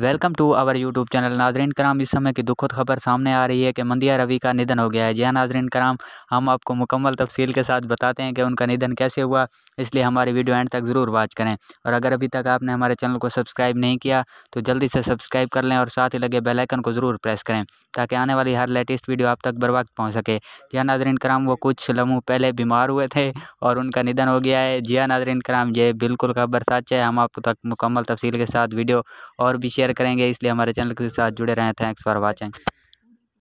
welcome to our YouTube channel नाजरीन कराम इस समय की दुखद खबर सामने आ रही है कि मंदिया रवि का निधन हो गया है जी हाँ, नाजरीन कराम हम आपको मुकम्मल तफसील के साथ बताते हैं कि उनका निधन कैसे हुआ इसलिए हमारी वीडियो एंड तक ज़रूर वाच करें और अगर अभी तक आपने हमारे चैनल को सब्सक्राइब नहीं किया तो जल्दी से सब्सक्राइब कर लें और साथ ही लगे बेलाइकन को ज़रूर प्रेस करें ताकि आने वाली हर लेटेस्ट वीडियो आप तक बर्बाद पहुँच सके जिया नाजरीन कराम वो कुछ लम्हों पहले बीमार हुए थे और उनका निधन हो गया है जिया नाजरीन कराम ये बिल्कुल खबर सच है हम आप तक मुकम्मल तफसील के साथ वीडियो और भी शेयर करेंगे इसलिए हमारे चैनल के साथ जुड़े रहें थैंक्स फॉर वॉचिंग